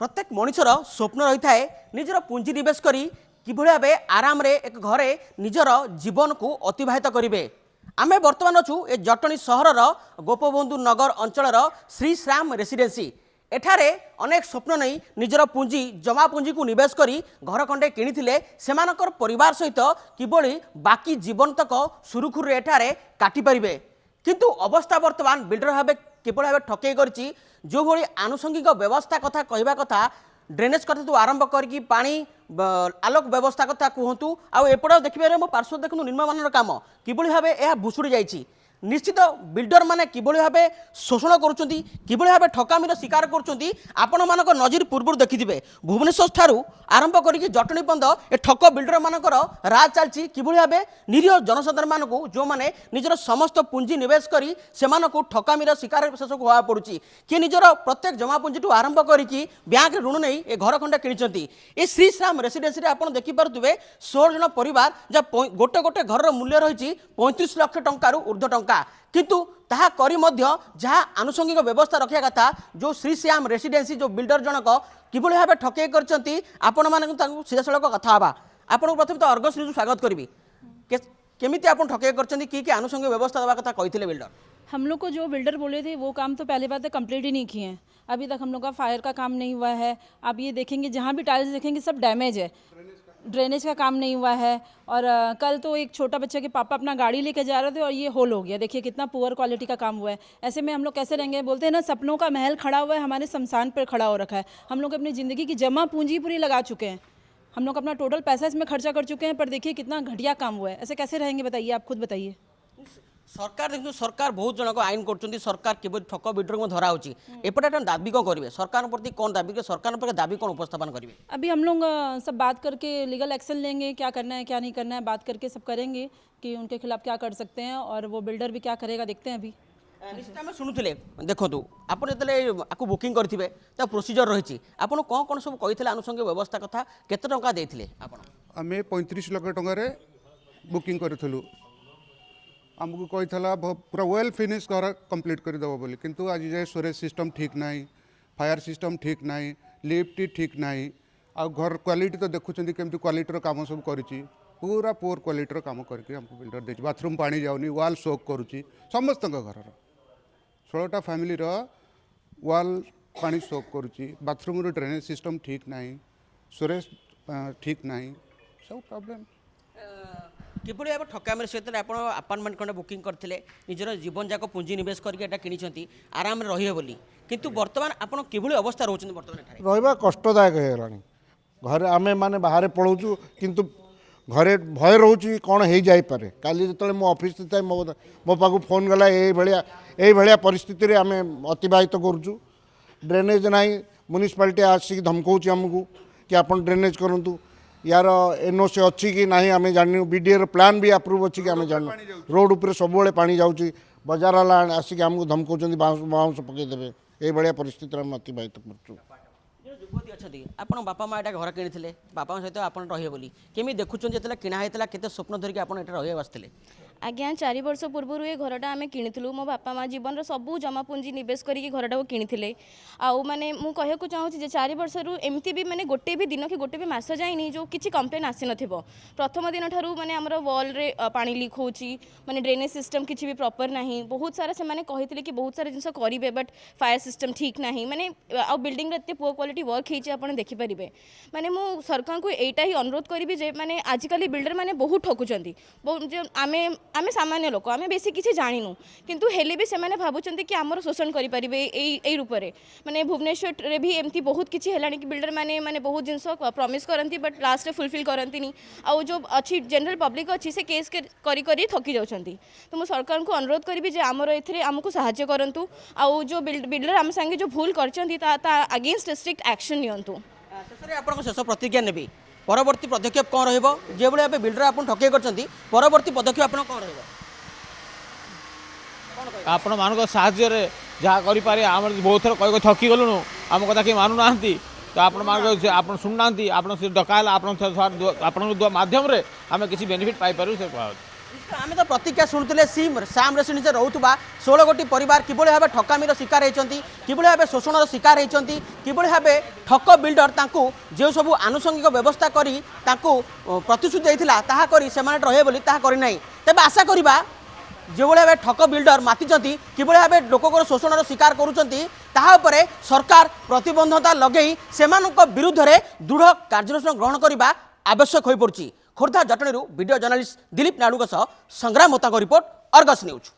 ପ୍ରତ୍ୟେକ ମଣିଷର ସ୍ୱପ୍ନ ରହିଥାଏ ନିଜର ପୁଞ୍ଜି ନିବେଶ କରି କିଭଳି ଭାବେ ଆରାମରେ ଏକ ଘରେ ନିଜର ଜୀବନକୁ ଅତିବାହିତ କରିବେ ଆମେ ବର୍ତ୍ତମାନ ଅଛୁ ଏ ଜଟଣୀ ସହରର ଗୋପବନ୍ଧୁ ନଗର ଅଞ୍ଚଳର ଶ୍ରୀ ଶ୍ରାମ ରେସିଡେନ୍ସି ଏଠାରେ ଅନେକ ସ୍ୱପ୍ନ ନେଇ ନିଜର ପୁଞ୍ଜି ଜମା ପୁଞ୍ଜିକୁ ନିବେଶ କରି ଘର ଖଣ୍ଡେ କିଣିଥିଲେ ସେମାନଙ୍କର ପରିବାର ସହିତ କିଭଳି ବାକି ଜୀବନତକ ସୁରୁଖୁରୁରେ ଏଠାରେ କାଟିପାରିବେ କିନ୍ତୁ ଅବସ୍ଥା ବର୍ତ୍ତମାନ ବିଲ୍ଡର ଭାବେ କିଭଳି ଭାବେ ଠକେଇ କରିଛି ଯେଉଁଭଳି ଆନୁଷଙ୍ଗିକ ବ୍ୟବସ୍ଥା କଥା କହିବା କଥା ড্রেনেজ কথাটু আরম্ভ করি পা আলোক ব্যবস্থা কথা কুহতু আপটেও দেখিপারে মো পার্শ্ব দেখুন নিম্নমানর কাম কিভাবে এ ভুষুড়ি যাই নিশ্চিত বিল্ডর মানে কিভাবে ভাবে শোষণ করছেন কিভাবে ভাবে ঠকামির শিকার করছেন আপনার নজির পূর্ব দেখিবে ভুবনেশ্বর ঠারু আরম্ভ করি জটনী পর্যন্ত এ ঠক বিল্ডর মানুষ রাজ চালছি কিভাবে ভাবে নিরীহ জনসাধারণ মানুষ যে নিজের সমস্ত পুঁজি নিবেশ করে সে ঠকামির শিকার শেষক হওয়া পড়ুছি কি নিজের প্রত্যেক জমা জমাপুঞ্জিঠু আরম্ভ করি ব্যাঙ্ক ঋণ নেই এ ঘর খণ্ডা কিনিছেন এই শ্রী শ্রাম রেসিডেন্সি আপনার দেখিপারে ষোল জন পরিবার যা গোটে গোটে ঘরের মূল্য রয়েছে পঁয়ত্রিশ লক্ষ টঙ্কার ঊর্ধ্ব টঙ্ टा कितु ताषंगिक व्यवस्था रखा कथा जो श्री श्याम रेसीडेन्सी जो बिल्डर जनक कि भाव ठके आपण मान सीधा सड़क कथा आपन को प्रथम तो अर्घ श्री स्वागत करी केमी आप ठके आनुषंगिक व्यवस्था देवा कथा कही बिल्डर हम लोग को जो बिल्डर बोले थे वो काम तो पहले बात तो कम्प्लीट ही नहीं किए हैं अभी तक हम लोग का फायर का काम नहीं हुआ है आप ये देखेंगे जहाँ भी टाइल्स देखेंगे सब डैमेज है ड्रेनेज का काम नहीं हुआ है और कल तो एक छोटा बच्चा के पापा अपना गाड़ी लेके जा रहे थे और ये होल हो गया देखिए कितना पुअर क्वालिटी का काम हुआ है ऐसे में हम लोग कैसे रहेंगे बोलते हैं ना सपनों का महल खड़ा हुआ है हमारे शमशान पर खड़ा हो रखा है हम लोग अपनी ज़िंदगी की जमा पूंजी पूरी लगा चुके हैं हम लोग अपना टोटल पैसा इसमें खर्चा कर चुके हैं पर देखिए कितना घटिया काम हुआ है ऐसे कैसे रहेंगे बताइए आप खुद बताइए सरकार देखो सरकार बहुत जन आईन कर सरकार किभ ठक विड्रोह में धरा होपटे दाबी कौन करेंगे सरकार प्रति कौन दाबी करेंगे सरकार प्रति दाबी कौन उपस्थापन करेंगे अभी हम लोग सब बात करके लीगल एक्शन लेंगे क्या करना है क्या नहीं करना है बात करके सब करेंगे कि उनके खिलाफ क्या कर सकते हैं और वो बिल्डर भी क्या करेगा देखते हैं अभी शुणुले देखो आप बुकिंग करेंगे तो प्रोसीजर रही कौन कौन सब कही आनुषंगिक व्यवस्था कथ के टाँग देते आम पैंतीस लक्ष ट बुकिंग करूँ आमको कही पूरा वेल फिनिश घर कम्प्लीट करदेव बोली कि आज जाए स्वरेज सिस्टम ठीक ना फायर सिस्टम ठीक ना लिफ्ट ठीक ना आ घर क्वालिटी तो देखुं केमती क्वाटर काम सब कर पूरा पोर क्वाटर काम करके हमको बिल्डर दे बाथरूम पा जाऊनी वाल सोक करुच्ची समस्त घर षोलटा फैमिली वाल पा सोक करुच्ची बाथरूम ड्रेनेज सिस्टम ठीक ना स्वरेज ठीक ना सब प्रॉब्लम କିଭଳି ଭାବେ ଠକାମିର ସହିତ ଆପଣ ଆପାର୍ଟମେଣ୍ଟ ଖଣ୍ଡେ ବୁକିଂ କରିଥିଲେ ନିଜର ଜୀବନଯାକ ପୁଞ୍ଜି ନିବେଶ କରିକି ଏଇଟା କିଣିଛନ୍ତି ଆରାମରେ ରହିବେ ବୋଲି କିନ୍ତୁ ବର୍ତ୍ତମାନ ଆପଣ କିଭଳି ଅବସ୍ଥା ରହୁଛନ୍ତି ବର୍ତ୍ତମାନ ରହିବା କଷ୍ଟଦାୟକ ହେଇଗଲାଣି ଘରେ ଆମେ ମାନେ ବାହାରେ ପଳାଉଛୁ କିନ୍ତୁ ଘରେ ଭୟ ରହୁଛି କ'ଣ ହେଇଯାଇପାରେ କାଲି ଯେତେବେଳେ ମୁଁ ଅଫିସ୍ ଥାଏ ମୋ ମୋ ପାଖକୁ ଫୋନ୍ ଗଲା ଏଇଭଳିଆ ଏଇଭଳିଆ ପରିସ୍ଥିତିରେ ଆମେ ଅତିବାହିତ କରୁଛୁ ଡ୍ରେନେଜ୍ ନାହିଁ ମ୍ୟୁନିସିପାଲିଟି ଆସିକି ଧମକଉଛି ଆମକୁ କି ଆପଣ ଡ୍ରେନେଜ୍ କରନ୍ତୁ यार एनओसी अच्छी कि ना आम जानू बीडीएर प्लान भी आप्रुव अच्छी आम जानू रोड उपर सब पा जाऊँगी बजार वाला आसिक आमको धमकाउं बाउंस पकईदे ये परिस्थितर आम अतिबाहित करुँ ଯୁବତୀ ଅଛନ୍ତି ଆପଣ ବାପା ମା ଏଇଟା ଘର କିଣିଥିଲେ ବାପାଙ୍କ ସହିତ ଆପଣ ରହିବେ ବୋଲି କେମିତି ଦେଖୁଛନ୍ତି ଯେତେବେଳେ କିଣା ହେଇଥିଲା କେତେ ସ୍ୱପ୍ନ ଧରିକି ଆପଣ ଏଇଟା ରହିବାକୁ ଆସିଥିଲେ ଆଜ୍ଞା ଚାରି ବର୍ଷ ପୂର୍ବରୁ ଏ ଘରଟା ଆମେ କିଣିଥିଲୁ ମୋ ବାପା ମା ଜୀବନର ସବୁ ଜମାପୁଞ୍ଜି ନିବେଶ କରିକି ଘରଟାକୁ କିଣିଥିଲେ ଆଉ ମାନେ ମୁଁ କହିବାକୁ ଚାହୁଁଛି ଯେ ଚାରି ବର୍ଷରୁ ଏମିତି ବି ମାନେ ଗୋଟେ ବି ଦିନ କି ଗୋଟେ ବି ମାସ ଯାଇନି ଯେଉଁ କିଛି କମ୍ପ୍ଲେନ୍ ଆସିନଥିବ ପ୍ରଥମ ଦିନ ଠାରୁ ମାନେ ଆମର ୱାଲ୍ରେ ପାଣି ଲିକ୍ ହେଉଛି ମାନେ ଡ୍ରେନେଜ୍ ସିଷ୍ଟମ୍ କିଛି ବି ପ୍ରପର୍ ନାହିଁ ବହୁତ ସାରା ସେମାନେ କହିଥିଲେ କି ବହୁତ ସାରା ଜିନିଷ କରିବେ ବଟ୍ ଫାୟାର ସିଷ୍ଟମ୍ ଠିକ୍ ନାହିଁ ମାନେ ଆଉ ବିଲ୍ଡିଂର ଏତେ ପୁଅ କ୍ୱାଲିଟି ୱାର୍କ ହେଇଛି ଆପଣ ଦେଖିପାରିବେ ମାନେ ମୁଁ ସରକାରଙ୍କୁ ଏଇଟା ହିଁ ଅନୁରୋଧ କରିବି ଯେ ମାନେ ଆଜିକାଲି ବିଲ୍ଡର ମାନେ ବହୁତ ଠକୁଛନ୍ତି ଆମେ आम सामान्य लोक आम बेस किसी जानू कि भावुँ कि आम शोषण करें रूप से मैंने भुवनेश्वर भी एमती बहुत किसी है कि बिल्डर मैंने मैंने बहुत जिन प्रमिश करती बट लास्ट फुलफिल करती आउ जो अच्छी जेनेल पब्लिक अच्छी से केस कर थकी जाऊँच तो मुझ सरकार को अनुरोध करी आमर एमक साय करूँ आउ जो बिल्डर आम सागे जो भूल कर अगेन्स्ट डिस्ट्रिक्ट एक्शन निशेष प्रतिज्ञा नेबी পরবর্তী পদক্ষেপ কম রহব যেভাবে এবার বিল্ডর আপনার ঠকেই করছেন পরবর্তী পদক্ষেপ আপনার কম রহব ଆପଣ ମାନଙ୍କ ସାହାଯ୍ୟରେ ଯାହା କରିପାରେ ଆମେ ବହୁତ ଥର କହିକି ଥକି ଗଲୁଣୁ ଆମ କଥା କେହି ମାନୁନାହାନ୍ତି ତ ଆପଣମାନଙ୍କ ଆପଣ ଶୁଣୁନାହାନ୍ତି ଆପଣ ସେ ଡକା ହେଲା ଆପଣ ଆପଣଙ୍କ ମାଧ୍ୟମରେ ଆମେ କିଛି ବେନିଫିଟ୍ ପାଇପାରିବୁ ସେ କୁହାଯାଉଛି আমি তো প্রতীক্ষা শুণুলে সিম স্যাম্রে শুনিছে রহুবা ষোল কোটি পরিবার কিভাবে ভাবে ঠকামির শিকার হয়েছেন কিভাবে ভাবে শোষণর শিকার হয়েছেন কিভাবে ভাবে ঠক বিল্ডর তাঁকু যে সব আনুষঙ্গিক ব্যবস্থা করে তাঁকু প্রতিশ্রুতি দিয়েছিল তাহা করে সে রহে বলে তাহা করে না তবে আশা করা যেভাবে ভাবে ঠক বিল্ডর মাতিছেন কিভাবে ভাবে লোকর শোষণর শিকার করছেন তাহা উপরে সরকার প্রতবন্ধতা লগাই সে বিধে দৃঢ় কার্যানুষ্ঠান গ্রহণ করা আবশ্যক হয়ে পড়ছে खोर्धा जटिरहरू भिडियो जर्ना दिलीप नाडुङ संग्राम होता रिपोर्ट अर्गस न्यूज